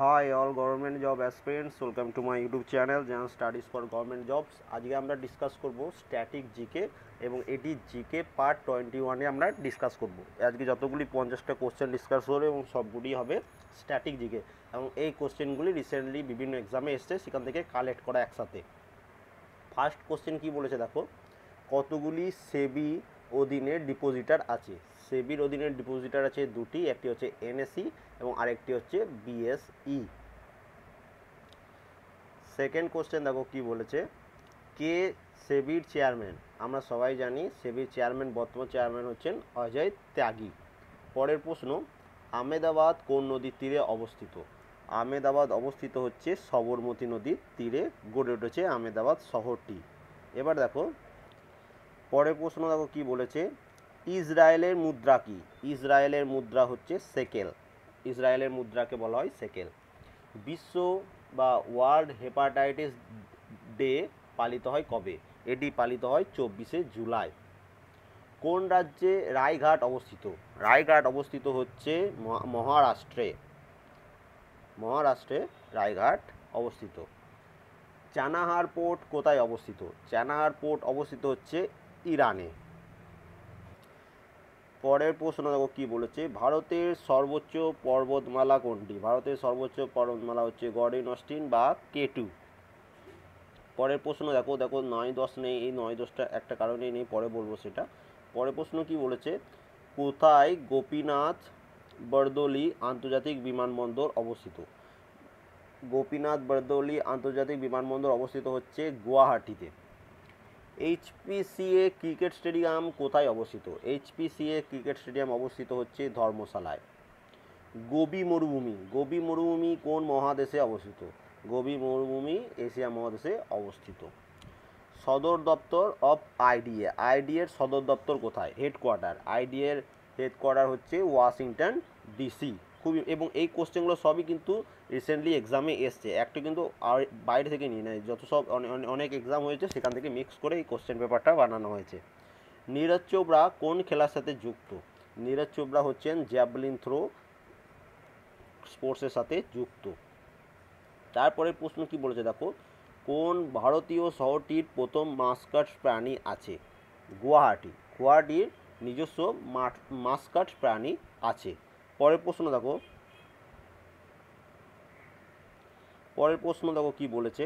high all government job aspirants welcome to my YouTube channel Jan studies for government jobs আজকে আমরা discuss করব static GK এবং এটি GK part twenty ওয়ানে আমরা ডিসকাস করব আজকে যতগুলি পঞ্চাশটা কোশ্চেন ডিসকাস করবো এবং সবগুলি হবে স্ট্যাটিক জিকে এবং এই কোশ্চেনগুলি রিসেন্টলি বিভিন্ন এক্সামে এসছে সেখান থেকে কালেক্ট করা একসাথে ফার্স্ট কোশ্চেন কি বলেছে দেখো কতগুলি সেবি অধীনে ডিপোজিটার আছে সেবির অধীনে ডিপোজিটার আছে দুটি একটি হচ্ছে এনএসি e এবং আরেকটি হচ্ছে বিএসই সেকেন্ড কোশ্চেন দেখো কি বলেছে কে সেবির চেয়ারম্যান আমরা সবাই জানি সেবির চেয়ারম্যান বর্তমান চেয়ারম্যান হচ্ছেন অজয় ত্যাগী পরের প্রশ্ন আমেদাবাদ কোন নদীর তীরে অবস্থিত আমেদাবাদ অবস্থিত হচ্ছে সবরমতী নদীর তীরে গড়ে উঠেছে আমেদাবাদ শহরটি এবার দেখো পরের প্রশ্ন দেখো কি বলেছে ইসরায়েলের মুদ্রা কি ইসরায়েলের মুদ্রা হচ্ছে সেকেল ইসরায়েলের মুদ্রাকে বলা হয় সেকেল বিশ্ব বা ওয়ার্ল্ড হেপাটাইটিস ডে পালিত হয় কবে এটি পালিত হয় চব্বিশে জুলাই কোন রাজ্যে রায়ঘাট অবস্থিত রায়ঘাট অবস্থিত হচ্ছে মহারাষ্ট্রে মহারাষ্ট্রে রায়ঘাট অবস্থিত চানাহার পোর্ট কোথায় অবস্থিত চানাহার পোর্ট অবস্থিত হচ্ছে ইরানে পরের প্রশ্ন দেখো কী বলেছে ভারতের সর্বোচ্চ পর্বতমালা কোনটি ভারতের সর্বোচ্চ পর্বতমালা হচ্ছে গডেন অস্টিন বা কেটু পরের প্রশ্ন দেখো দেখো নয় দশ নেই এই নয় দশটা একটা কারণে নেই পরে বলবো সেটা পরের প্রশ্ন কি বলেছে কোথায় গোপীনাথ বরদলি আন্তর্জাতিক বিমানবন্দর অবস্থিত গোপীনাথ বরদলি আন্তর্জাতিক বিমানবন্দর অবস্থিত হচ্ছে গুয়াহাটিতে এইচপিসিএ ক্রিকেট স্টেডিয়াম কোথায় অবস্থিত এইচপিসিএ ক্রিকেট স্টেডিয়াম অবস্থিত হচ্ছে ধর্মশালায় গোবি মরুভূমি গোবি মরুভূমি কোন মহাদেশে অবস্থিত গোবি মরুভূমি এশিয়া মহাদেশে অবস্থিত সদর দপ্তর অফ আইডিএ আইডিএর সদর দপ্তর কোথায় হেডকোয়ার্টার আইডিএর হেডকোয়ার্টার হচ্ছে ওয়াশিংটন ডিসি খুবই এবং এই কোশ্চেনগুলো সবই কিন্তু রিসেন্টলি এক্সামে এসছে একটা কিন্তু বাইরে থেকে নিয়ে নেয় যত সব অনেক এক্সাম হয়েছে সেখান থেকে মিক্স করে এই কোশ্চেন পেপারটা বানানো হয়েছে নীরজ চোপড়া কোন খেলার সাথে যুক্ত নীরজ চোপড়া হচ্ছেন জ্যাভলিন থ্রো স্পোর্টসের সাথে যুক্ত তারপরে প্রশ্ন কি বলেছে দেখো কোন ভারতীয় শহরটির প্রথম মাস্কাট প্রাণী আছে গুয়াহাটি গুয়াহাটির নিজস্ব মাঠ মাস্কাট প্রাণী আছে পরের প্রশ্ন দেখো পরের প্রশ্ন দেখো কি বলেছে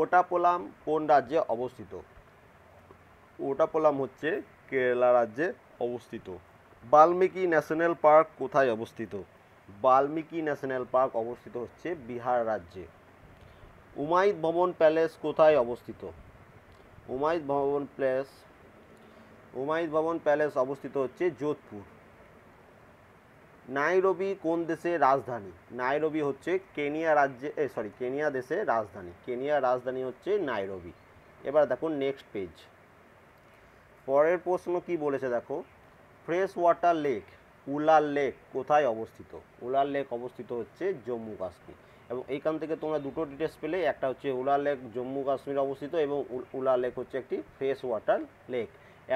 ওটাপোলাম কোন রাজ্যে অবস্থিত ওটাপোলাম হচ্ছে কেরালা রাজ্যে অবস্থিত বাল্মীকি ন্যাশনাল পার্ক কোথায় অবস্থিত বাল্মীকি ন্যাশনাল পার্ক অবস্থিত হচ্ছে বিহার রাজ্যে উমাইদ ভবন প্যালেস কোথায় অবস্থিত উমাইদ ভবন প্যালেস উমাইদ ভবন প্যালেস অবস্থিত হচ্ছে যোধপুর নাইরবি কোন দেশের রাজধানী নাইরবি হচ্ছে কেনিয়া রাজ্যে সরি কেনিয়া দেশে রাজধানী কেনিয়া রাজধানী হচ্ছে নাইরবি এবার দেখো নেক্সট পেজ পরের প্রশ্ন কি বলেছে দেখো fresh water lake Wular lake কোথায় অবস্থিত উলার লেক অবস্থিত হচ্ছে জম্মু কাশ্মীর এবং এইখান থেকে তোমরা দুটো ডিটেলস পেলে একটা হচ্ছে উলার লেক জম্মু কাশ্মীর অবস্থিত এবং উলার লেক হচ্ছে একটি ফ্রেশ ওয়াটার লেক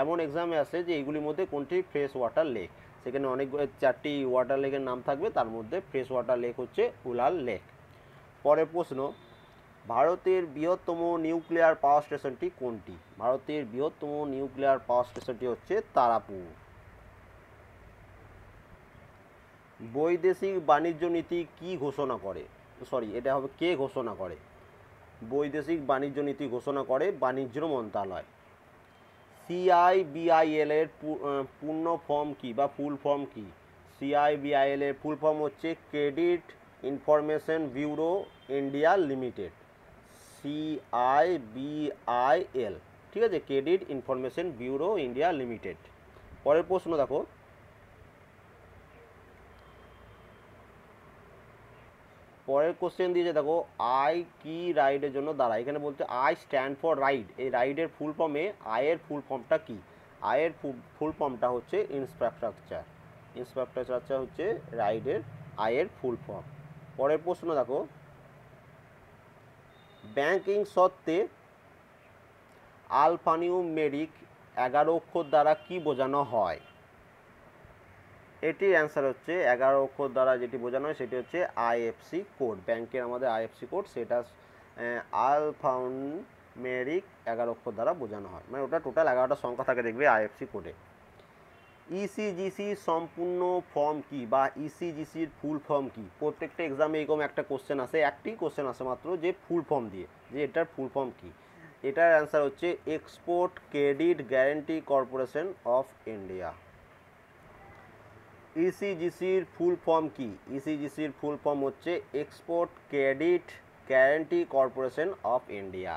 এমন এক্সামে আসে যে এইগুলির মধ্যে কোনটি ফ্রেশ ওয়াটার লেক সেখানে অনেক চারটি ওয়াটার লেকের নাম থাকবে তার মধ্যে ফ্রেশ ওয়াটার লেক হচ্ছে উলাল লেক পরের প্রশ্ন ভারতের বৃহত্তম নিউক্লিয়ার পাওয়ার স্টেশনটি কোনটি ভারতের বৃহত্তম নিউক্লিয়ার পাওয়ার স্টেশনটি হচ্ছে তারাপুর বৈদেশিক বাণিজ্য নীতি কি ঘোষণা করে সরি এটা হবে কে ঘোষণা করে বৈদেশিক বাণিজ্য নীতি ঘোষণা করে বাণিজ্য মন্ত্রণালয় সিআইবিআইএল এর পূর্ণ ফর্ম কি বা ফুল ফর্ম কি সিআইবিআইএল এর ফুল ফর্ম হচ্ছে credit information bureau India limited CIBIL ঠিক আছে credit information bureau India limited পরের প্রশ্ন দেখো পরের কোশ্চেন দিয়েছে দেখো আই কি রাইডের জন্য দাঁড়ায় এখানে বলতে আই স্ট্যান্ড ফর রাইড এই রাইডের ফুল ফর্মে আয়ের ফুল ফর্মটা কী আয়ের ফুল ফর্মটা হচ্ছে ইনফ্রাস্ট্রাকচার ইনফ্রাস্ট্রাকচার হচ্ছে রাইডের আয়ের ফুল ফর্ম পরের প্রশ্ন দেখো ব্যাংকিং সত্ত্বে আলফানিউমেরিক মেরিক এগারো অক্ষর দ্বারা কি বোঝানো হয় এটির অ্যান্সার হচ্ছে এগারো অক্ষর দ্বারা যেটি বোঝানো হয় সেটি হচ্ছে আইএফসি কোড ব্যাংকের আমাদের আইএফসি কোড সেটা আলফাউন্ডমেরিক এগারো অক্ষর দ্বারা বোঝানো হয় মানে ওটা টোটাল এগারোটা সংখ্যা থাকে দেখবে আইএফসি কোডে ইসিজিসি সম্পূর্ণ ফর্ম কি বা ইসিজিসির ফুল ফর্ম কি প্রত্যেকটা এক্সামে এরকম একটা কোশ্চেন আসে একটি কোশ্চেন আসে মাত্র যে ফুল ফর্ম দিয়ে যে এটার ফুল ফর্ম কি এটার অ্যান্সার হচ্ছে export credit guarantee corporation of India ইসিজিসির ফুল ফর্ম কি ইসিজিসির ফুল ফর্ম হচ্ছে export credit guarantee corporation of India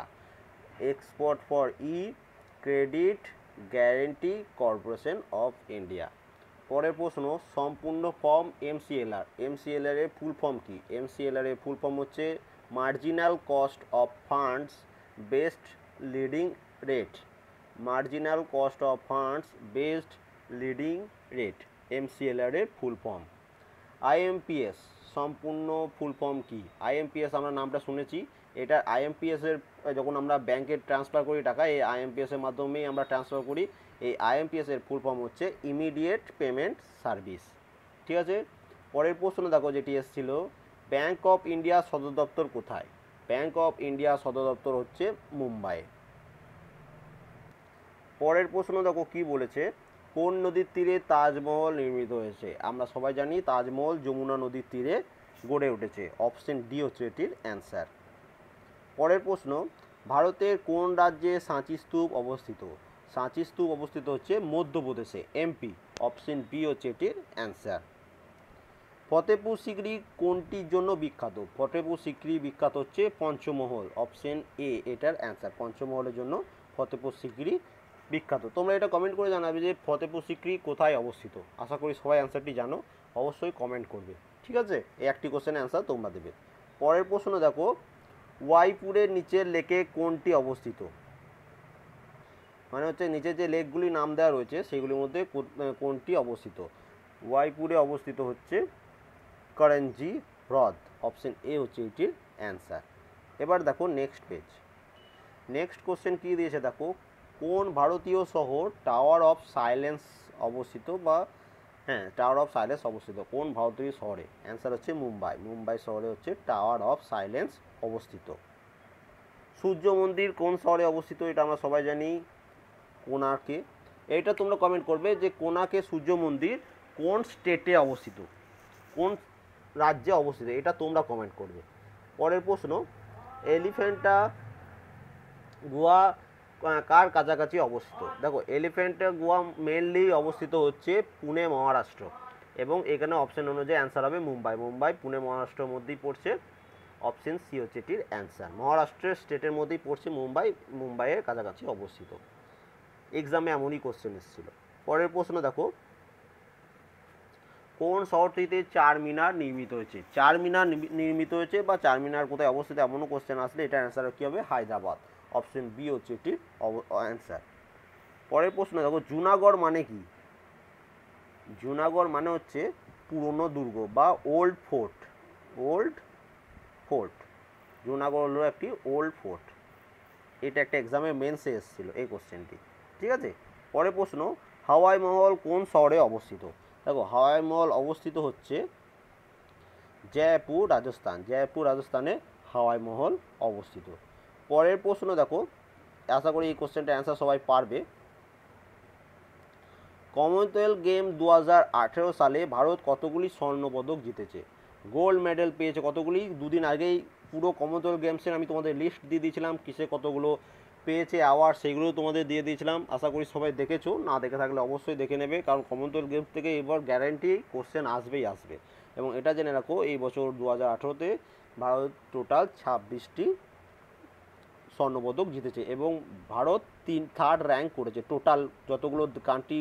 export for E credit guarantee corporation of India পরের প্রশ্ন সম্পূর্ণ ফর্ম এমসিএলআর এমসিএলআর এর ফুল ফর্ম কি এমসিএলআর এর ফুল ফর্ম হচ্ছে marginal cost of funds best leading rate marginal cost of funds best leading rate MCLR এর full form IMPS সম্পূর্ণ full form কী IMPS আমরা নামটা শুনেছি এটা আইএমপিএসের যখন আমরা ব্যাংকে ট্রান্সফার করি টাকা এই আইএমপিএসের মাধ্যমেই আমরা ট্রান্সফার করি এই আইএমপিএসের ফুল ফর্ম হচ্ছে ইমিডিয়েট পেমেন্ট সার্ভিস ঠিক আছে পরের প্রশ্নে দেখো যেটি এসেছিল ব্যাংক অফ ইন্ডিয়া সদর দপ্তর কোথায় ব্যাংক অফ ইন্ডিয়া সদর দপ্তর হচ্ছে মুম্বাই পরের প্রশ্ন দেখো কী বলেছে কোন নদীর তীরে তাজমহল নির্মিত হয়েছে আমরা সবাই জানি তাজমহল যমুনা নদীর তীরে গড়ে উঠেছে অপশন ডি হচ্ছে এটির অ্যান্সার পরের প্রশ্ন ভারতের কোন রাজ্যে সাঁচি স্তূপ অবস্থিত সাঁচি স্তূপ অবস্থিত হচ্ছে মধ্যপ্রদেশে এমপি অপশন বি হচ্ছে এটির অ্যান্সার ফতেপুর সিকরি কোনটির জন্য বিখ্যাত ফতেপুর সিকরি বিখ্যাত হচ্ছে পঞ্চমহল অপশন এ এটার অ্যান্সার পঞ্চমহলের জন্য ফতেপুর সিকরি বিখ্যাত তোমরা এটা কমেন্ট করে জানাবে যে ফতেপুর সিক্রি কোথায় অবস্থিত আশা করি সবাই অ্যান্সারটি জানো অবশ্যই কমেন্ট করবে ঠিক আছে এই একটি কোশ্চেনের অ্যান্সার তোমরা দেবে পরের প্রশ্ন দেখো ওয়াইপুরের নিচের লেকে কোনটি অবস্থিত মানে হচ্ছে নিচে যে লেকগুলি নাম দেওয়া রয়েছে সেগুলির মধ্যে কোনটি অবস্থিত ওয়াইপুরে অবস্থিত হচ্ছে করেঞ্জি হ্রদ অপশন এ হচ্ছে এটির অ্যান্সার এবার দেখো নেক্সট পেজ নেক্সট কোশ্চেন কী দিয়েছে দেখো কোন ভারতীয় শহর টাওয়ার অফ সাইলেন্স অবস্থিত বা হ্যাঁ টাওয়ার অফ সাইলেন্স অবস্থিত কোন ভারতীয় শহরে অ্যান্সার হচ্ছে মুম্বাই মুম্বাই শহরে হচ্ছে টাওয়ার অফ সাইলেন্স অবস্থিত সূর্য মন্দির কোন শহরে অবস্থিত এটা আমরা সবাই জানি কোনাকে এটা তোমরা কমেন্ট করবে যে কোনাকে সূর্য মন্দির কোন স্টেটে অবস্থিত কোন রাজ্যে অবস্থিত এটা তোমরা কমেন্ট করবে পরের প্রশ্ন এলিফ্যান্টা গোয়া কার কাছাকাছি অবস্থিত দেখো এলিফ্যান্ট গোয়া মেনলি অবস্থিত হচ্ছে পুনে মহারাষ্ট্র এবং এখানে অপশান অনুযায়ী অ্যান্সার হবে মুম্বাই মুম্বাই পুনে মহারাষ্ট্রের মধ্যেই পড়ছে অপশান সি হচ্ছে এটির অ্যান্সার মহারাষ্ট্রের স্টেটের মধ্যেই পড়ছে মুম্বাই মুম্বাইয়ের কাছাকাছি অবস্থিত এক্সামে এমনই কোশ্চেন এসেছিল পরের প্রশ্ন দেখো কোন শহরটিতে চার মিনার নির্মিত হয়েছে চার মিনার নির্মিত হয়েছে বা চার মিনার কোথায় অবস্থিত এমনও কোশ্চেন আসলে এটার অ্যান্সার কী হবে হায়দ্রাবাদ অপশন বি হচ্ছে এটির অ্যান্সার পরের প্রশ্ন দেখো জুনাগড় মানে কি জুনাগড় মানে হচ্ছে পুরনো দুর্গ বা old fort old fort Junagarh হলো একটি ওল্ড ফোর্ট এটা একটা এক্সামে মেন্সে এসেছিলো এই কোশ্চেনটি ঠিক আছে পরের প্রশ্ন হাওয়াই মহল কোন শহরে অবস্থিত দেখো হাওয়াই মহল অবস্থিত হচ্ছে জয়পুর রাজস্থান জয়পুর রাজস্থানে হাওয়াই মহল অবস্থিত পরের প্রশ্ন দেখো আশা করি এই কোশ্চেনটা অ্যান্সার সবাই পারবে কমনওয়েলথ গেম দু সালে ভারত কতগুলি স্বর্ণপদক জিতেছে গোল্ড মেডেল পেয়েছে কতগুলি দুদিন আগেই পুরো কমনওয়েলথ গেমসের আমি তোমাদের লিস্ট দিয়ে দিয়েছিলাম কিসে কতগুলো পেয়েছে অ্যাওয়ার্ড সেগুলো তোমাদের দিয়ে দিয়েছিলাম আশা করি সবাই দেখেছো না দেখে থাকলে অবশ্যই দেখে নেবে কারণ কমনওয়েলথ গেমস থেকে এবার গ্যারান্টি কোশ্চেন আসবেই আসবে এবং এটা জেনে রাখো এই বছর দু হাজার আঠেরোতে ভারত টোটাল ছাব্বিশটি স্বর্ণপদক জিতেছে এবং ভারত তিন থার্ড র্যাঙ্ক করেছে টোটাল যতগুলো কান্ট্রি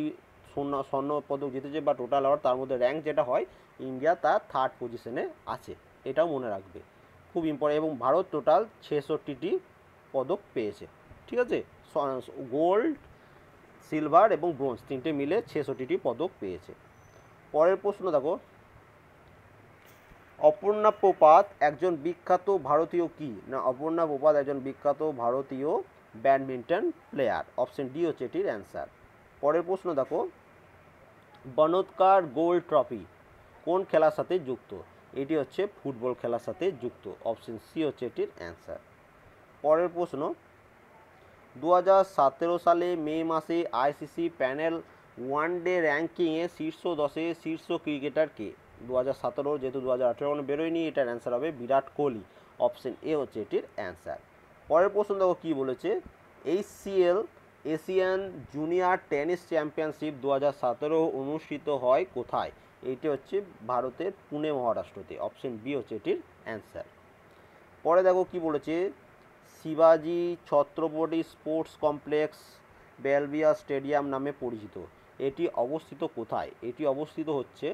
স্বর্ণ স্বর্ণপদক জিতেছে বা টোটাল আবার তার মধ্যে র্যাঙ্ক যেটা হয় ইন্ডিয়া তার থার্ড পজিশনে আছে এটাও মনে রাখবে খুব ইম্পর্টেন্ট এবং ভারত টোটাল ছেষট্টিটি পদক পেয়েছে ঠিক আছে গোল্ড সিলভার এবং ব্রোঞ্জ তিনটে মিলে ছেষট্টিটি পদক পেয়েছে পরের প্রশ্ন দেখো অপর্ণা প্রপাত একজন বিখ্যাত ভারতীয় কি না অপর্ণা প্রপাত একজন বিখ্যাত ভারতীয় ব্যাডমিন্টন প্লেয়ার অপশন ডি হচ্ছে এটির অ্যান্সার পরের প্রশ্ন দেখো বনৎকার গোল্ড ট্রফি কোন খেলার সাথে যুক্ত এটি হচ্ছে ফুটবল খেলার সাথে যুক্ত অপশন সি হচ্ছে এটির অ্যান্সার পরের প্রশ্ন দু সালে মে মাসে আইসিসি প্যানেল ওয়ান ডে র্যাঙ্কিংয়ে শীর্ষ দশে শীর্ষ ক্রিকেটারকে দু হাজার সতেরো যেহেতু দু হাজার আঠেরো বেরোয়নি এটার অ্যান্সার হবে বিরাট কোহলি অপশন এ হচ্ছে এটির অ্যান্সার পরের প্রশ্ন দেখো কী বলেছে H Asian junior tennis championship দু হাজার সতেরো অনুষ্ঠিত হয় কোথায় এইটি হচ্ছে ভারতের পুনে মহারাষ্ট্রতে অপশন বি হচ্ছে এটির অ্যান্সার পরে দেখো কি বলেছে শিবাজি Chhatrapati sports complex Balewadi stadium নামে পরিচিত এটি অবস্থিত কোথায় এটি অবস্থিত হচ্ছে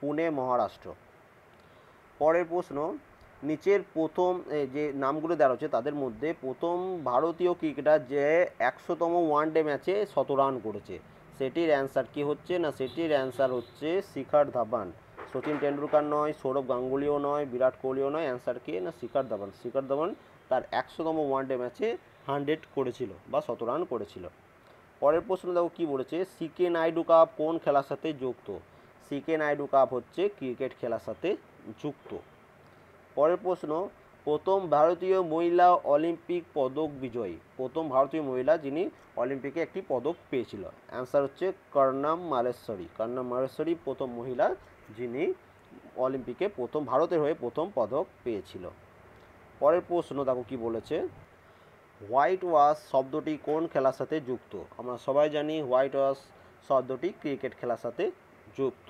পুনে মহারাষ্ট্র পরের প্রশ্ন নিচের প্রথম যে নামগুলো দেওয়া হচ্ছে তাদের মধ্যে প্রথম ভারতীয় ক্রিকেটার যে একশোতম ওয়ানডে ম্যাচে শত রান করেছে সেটির অ্যান্সার কি হচ্ছে না সেটির অ্যান্সার হচ্ছে শিখার ধাবান সচিন টেন্ডুলকার নয় সৌরভ গাঙ্গুলিও নয় বিরাট কোহলিও নয় অ্যান্সার কে না শিখার ধাবান শিখার ধাবান তার একশোতম ওয়ানডে ম্যাচে হান্ড্রেড করেছিল বা শত রান করেছিল পরের প্রশ্ন দেখো কী বলেছে সিকে নাইডু কাপ কোন খেলার সাথে যুক্ত সিকে নাইডু কাপ হচ্ছে ক্রিকেট খেলার সাথে যুক্ত পরের প্রশ্ন প্রথম ভারতীয় মহিলা অলিম্পিক পদক বিজয়ী প্রথম ভারতীয় মহিলা যিনি অলিম্পিকে একটি পদক পেয়েছিল অ্যান্সার হচ্ছে কর্ণাম মালেশ্বরী কর্ণাম মালেশ্বরী প্রথম মহিলা যিনি অলিম্পিকে প্রথম ভারতের হয়ে প্রথম পদক পেয়েছিল পরের প্রশ্ন দেখো কি বলেছে হোয়াইট ওয়াশ শব্দটি কোন খেলার সাথে যুক্ত আমরা সবাই জানি হোয়াইট ওয়াশ শব্দটি ক্রিকেট খেলার সাথে যুক্ত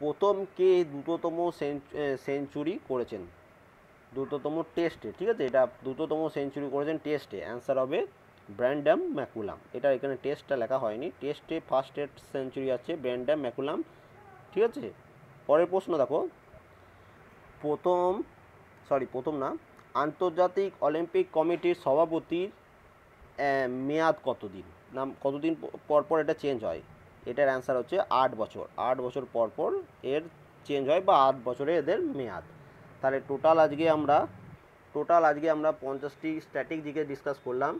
প্রথম কে দ্রুততম সেঞ্চুরি করেছেন দ্রুততম টেস্টে ঠিক আছে এটা দ্রুততম সেঞ্চুরি করেছেন টেস্টে অ্যান্সার হবে ব্র্যান্ডাম ম্যাকুলাম এটা এখানে টেস্টটা লেখা হয়নি টেস্টে ফার্স্ট সেঞ্চুরি আছে ব্র্যান্ডাম ম্যাকুলাম ঠিক আছে পরের প্রশ্ন দেখো প্রথম সরি প্রথম না আন্তর্জাতিক অলিম্পিক কমিটির সভাপতির মেয়াদ কতদিন নাম কতদিন পর পর এটা চেঞ্জ হয় এটার অ্যান্সার হচ্ছে আট বছর আট বছর পর পর এর চেঞ্জ হয় বা আট বছরে এদের মেয়াদ তাহলে টোটাল আজকে আমরা টোটাল আজকে আমরা পঞ্চাশটি স্ট্যাটিক জিকে ডিসকাস করলাম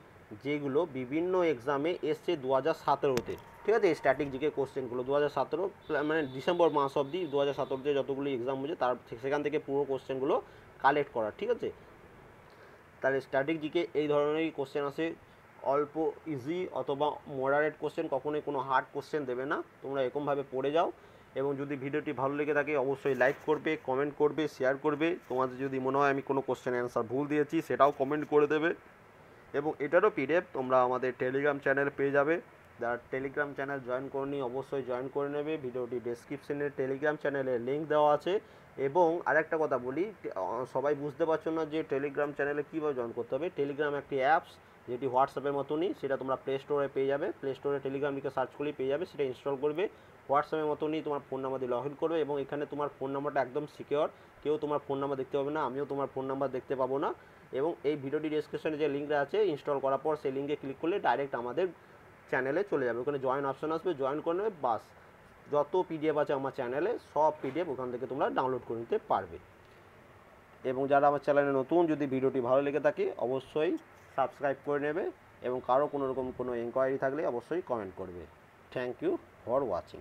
যেগুলো বিভিন্ন এক্সামে এসছে দু হাজার সতেরোতে ঠিক আছে স্ট্যাটিক জিকে কোশ্চেনগুলো দু হাজার সতেরো মানে ডিসেম্বর মাস অবধি দু হাজার সতেরোতে যতগুলো এক্সাম হয়েছে তার সেখান থেকে পুরো কোশ্চেনগুলো কালেক্ট করা ঠিক আছে তাহলে স্ট্যাটিক জিকে এই ধরনেরই কোশ্চেন আসে অল্প ইজি অথবা মডারেট কোশ্চেন কখনোই কোনো হার্ড কোশ্চেন দেবে না তোমরা এরকমভাবে পড়ে যাও এবং যদি ভিডিওটি ভালো লেগে থাকে অবশ্যই লাইক করবে কমেন্ট করবে শেয়ার করবে তোমাদের যদি মনে হয় আমি কোনো কোশ্চেন অ্যান্সার ভুল দিয়েছি সেটাও কমেন্ট করে দেবে এবং এটারও পিডিএফ তোমরা আমাদের টেলিগ্রাম চ্যানেল পেয়ে যাবে যারা টেলিগ্রাম চ্যানেল জয়েন করেনি অবশ্যই জয়েন করে নেবে ভিডিওটি ডেসক্রিপশনে টেলিগ্রাম চ্যানেলের লিঙ্ক দেওয়া আছে এবং আরেকটা কথা বলি সবাই বুঝতে পারছো না যে টেলিগ্রাম চ্যানেলে কীভাবে জয়েন করতে হবে টেলিগ্রাম একটি অ্যাপস যেটি হোয়াটসঅ্যাপের মতনই সেটা তোমরা প্লে স্টোরে পেয়ে যাবে প্লে স্টোরে টেলিগ্রাম লিখে সার্চ করলেই পেয়ে যাবে সেটা ইনস্টল করবে হোয়াটসঅ্যাপের মতনই তোমার ফোন নাম্বার দিয়ে লগ ইন করবে এবং এখানে তোমার ফোন নাম্বারটা একদম সিকিওর কেউ তোমার ফোন নাম্বার দেখতে পাবে না আমিও তোমার ফোন নাম্বার দেখতে পাবো না এবং এই ভিডিওটি ডিসক্রিপশনে যে লিঙ্কটা আছে ইনস্টল করার পর সেই লিঙ্কে ক্লিক করলে ডাইরেক্ট আমাদের চ্যানেলে চলে যাবে ওখানে জয়েন অপশন আসবে জয়েন করে নেবে বাস যত পিডিএফ আছে আমার চ্যানেলে সব পিডিএফ ওখান থেকে তোমরা ডাউনলোড করে নিতে পারবে এবং যারা আমার চ্যানেলে নতুন যদি ভিডিওটি ভালো লেগে থাকে অবশ্যই সাবস্ক্রাইব করে নেবে এবং কারো কোনো রকম কোনো এনকোয়ারি থাকলে অবশ্যই কমেন্ট করবে থ্যাংক ইউ ফর ওয়াচিং